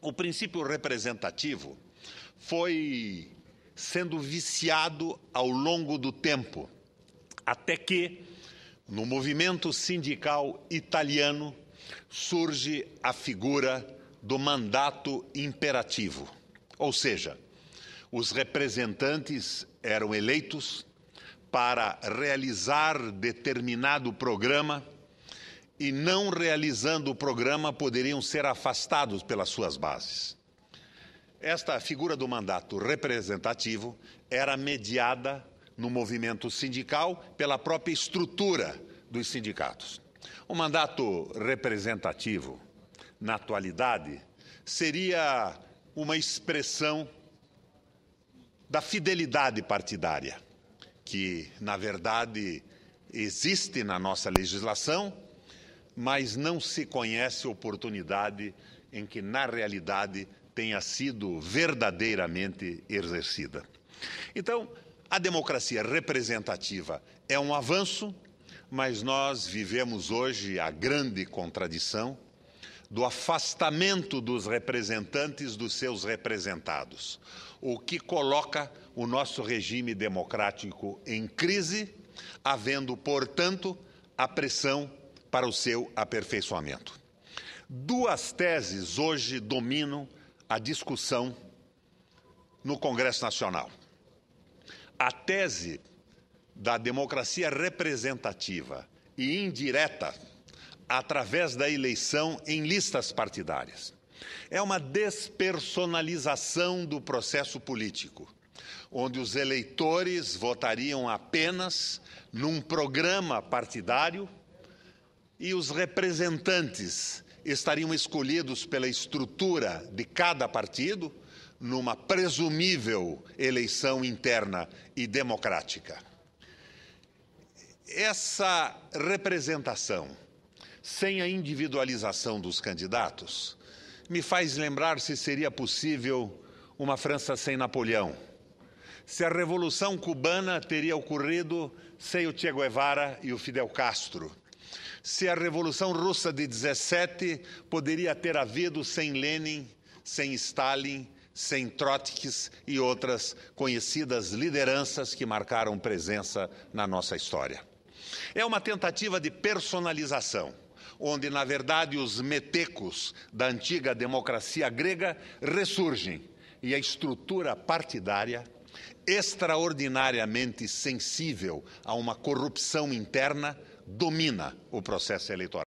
O princípio representativo foi sendo viciado ao longo do tempo, até que, no movimento sindical italiano, surge a figura do mandato imperativo. Ou seja, os representantes eram eleitos para realizar determinado programa e não realizando o programa poderiam ser afastados pelas suas bases. Esta figura do mandato representativo era mediada no movimento sindical pela própria estrutura dos sindicatos. O mandato representativo, na atualidade, seria uma expressão da fidelidade partidária, que, na verdade, existe na nossa legislação mas não se conhece oportunidade em que, na realidade, tenha sido verdadeiramente exercida. Então, a democracia representativa é um avanço, mas nós vivemos hoje a grande contradição do afastamento dos representantes dos seus representados, o que coloca o nosso regime democrático em crise, havendo, portanto, a pressão para o seu aperfeiçoamento. Duas teses hoje dominam a discussão no Congresso Nacional. A tese da democracia representativa e indireta através da eleição em listas partidárias. É uma despersonalização do processo político, onde os eleitores votariam apenas num programa partidário e os representantes estariam escolhidos pela estrutura de cada partido numa presumível eleição interna e democrática. Essa representação, sem a individualização dos candidatos, me faz lembrar se seria possível uma França sem Napoleão. Se a Revolução Cubana teria ocorrido sem o Che Guevara e o Fidel Castro se a Revolução Russa de 17 poderia ter havido sem Lenin, sem Stalin, sem Trotsky e outras conhecidas lideranças que marcaram presença na nossa história. É uma tentativa de personalização, onde, na verdade, os metecos da antiga democracia grega ressurgem e a estrutura partidária extraordinariamente sensível a uma corrupção interna, domina o processo eleitoral.